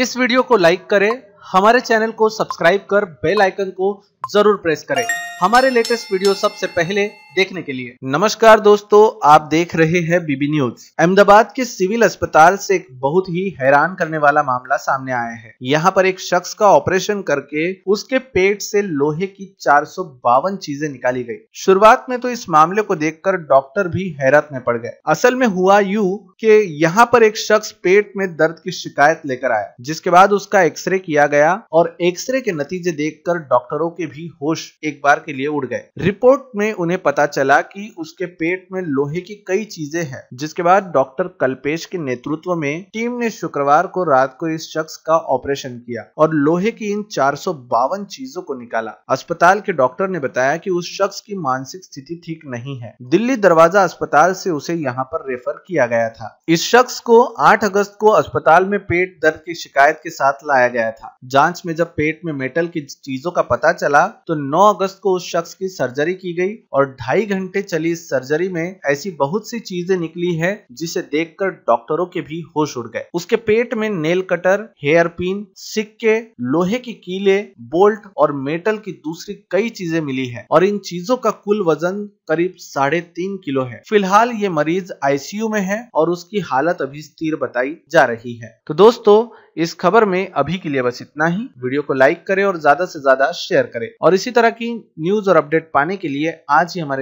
इस वीडियो को लाइक करें हमारे चैनल को सब्सक्राइब कर बेल आइकन को जरूर प्रेस करें हमारे लेटेस्ट वीडियो सबसे पहले देखने के लिए नमस्कार दोस्तों आप देख रहे हैं बीबी न्यूज अहमदाबाद के सिविल अस्पताल से एक बहुत ही हैरान करने वाला मामला सामने आया है यहाँ पर एक शख्स का ऑपरेशन करके उसके पेट से लोहे की चार चीजें निकाली गई शुरुआत में तो इस मामले को देखकर डॉक्टर भी हैरत में पड़ गए असल में हुआ यू के यहाँ पर एक शख्स पेट में दर्द की शिकायत लेकर आया जिसके बाद उसका एक्सरे किया गया और एक्सरे के नतीजे देखकर डॉक्टरों के भी होश एक बार के लिए उड़ गए रिपोर्ट में उन्हें पता पता चला कि उसके पेट में लोहे की कई चीजें हैं जिसके बाद डॉक्टर कल्पेश के नेतृत्व में टीम ने शुक्रवार को रात को इस शख्स का ऑपरेशन किया और लोहे की इन चार चीजों को निकाला अस्पताल के डॉक्टर ने बताया की उस शख्स की मानसिक स्थिति ठीक नहीं है दिल्ली दरवाजा अस्पताल से उसे यहाँ पर रेफर किया गया था इस शख्स को आठ अगस्त को अस्पताल में पेट दर्द की शिकायत के साथ लाया गया था जांच में जब पेट में मेटल की चीजों का पता चला तो 9 अगस्त को उस शख्स की सर्जरी की गई और ढाई ढाई घंटे चली इस सर्जरी में ऐसी बहुत सी चीजें निकली है जिसे देखकर डॉक्टरों के भी होश उड़ गए उसके पेट में नेल कटर हेयर पिन सिक्के लोहे की कीले बोल्ट और मेटल की दूसरी कई चीजें मिली है और इन चीजों का कुल वजन करीब साढ़े तीन किलो है फिलहाल ये मरीज आईसीयू में है और उसकी हालत अभी स्थिर बताई जा रही है तो दोस्तों इस खबर में अभी के लिए बस इतना ही वीडियो को लाइक करें और ज्यादा से ज्यादा शेयर करें और इसी तरह की न्यूज और अपडेट पाने के लिए आज ही हमारे